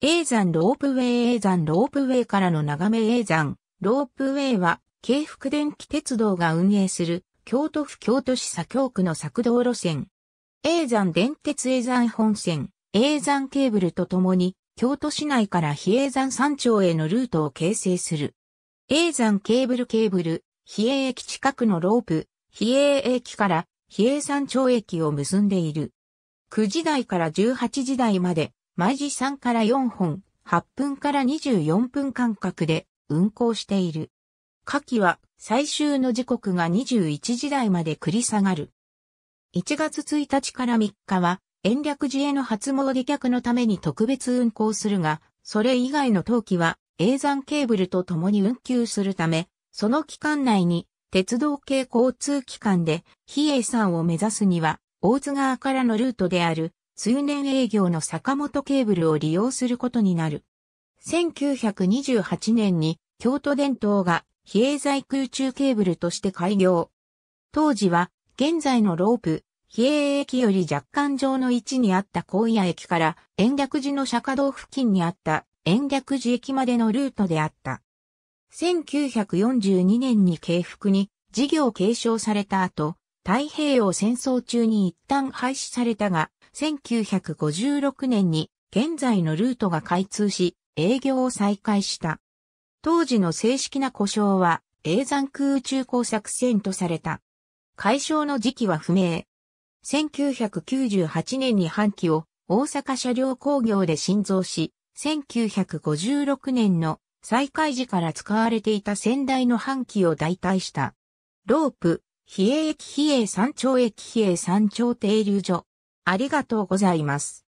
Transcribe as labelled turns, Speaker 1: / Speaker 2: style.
Speaker 1: 永山ロープウェイ永山ロープウェイからの眺め永山ロープウェイは、
Speaker 2: 京福電気鉄道が運営する、京都府京都市左京区の作道路線。永山電鉄永山本線、永山ケーブルとともに、京都市内から比叡山山頂へのルートを形成する。永山ケーブルケーブル、比叡駅近くのロープ、比叡駅から比叡山町駅を結んでいる。9時台から18時台まで、毎時3から4本、8分から24分間隔で運行している。下記は最終の時刻が21時台まで繰り下がる。1月1日から3日は延暦寺への初詣客のために特別運行するが、それ以外の冬季は永山ケーブルと共に運休するため、その期間内に鉄道系交通機関で比叡山を目指すには、大津川からのルートである通年営業の坂本ケーブルを利用することになる。1928年に京都電灯が比叡在空中ケーブルとして開業。当時は現在のロープ、比叡駅より若干上の位置にあった高野駅から延暦寺の釈迦堂付近にあった延暦寺駅までのルートであった。1942年に慶福に事業継承された後、太平洋戦争中に一旦廃止されたが、1956年に現在のルートが開通し、営業を再開した。当時の正式な故障は、永山空中工作船とされた。解消の時期は不明。1998年に半期を大阪車両工業で新造し、1956年の再開時から使われていた先代の半期を代替した。ロープ、比叡駅比叡山頂駅比叡山
Speaker 1: 頂停留所、ありがとうございます。